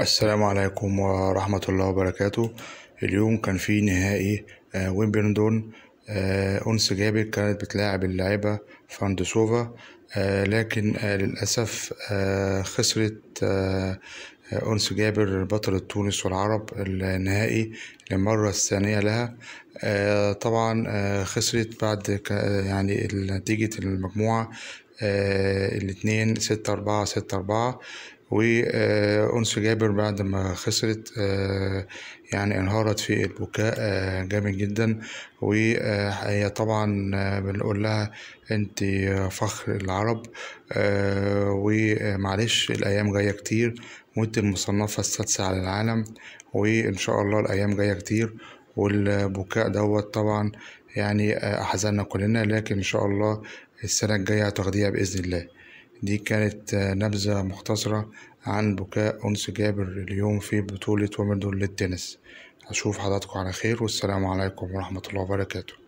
السلام عليكم ورحمة الله وبركاته اليوم كان في نهائي ويمبلدون آه، آه، أنس جابر كانت بتلاعب اللاعبة فاندوسوفا آه، لكن للأسف خسرت أنس جابر بطلة تونس والعرب النهائي للمرة الثانية لها طبعا خسرت بعد يعني نتيجة المجموعة الاتنين ستة أربعة ستة أربعة وأنس جابر بعد ما خسرت آه، يعني انهارت في البكاء آه، جامد جدا وهي طبعا آه، بنقول لها انت فخر العرب ومعلش الأيام جاية كتير وانت المصنفة السادسة على العالم وإن شاء الله الأيام جاية كتير والبكاء دوت طبعا يعني أحزننا كلنا لكن إن شاء الله السنة الجاية هتاخديها بإذن الله دي كانت نبذة مختصرة عن بكاء أنس جابر اليوم في بطولة ويمبلدون للتنس أشوف حضراتكم على خير والسلام عليكم ورحمة الله وبركاته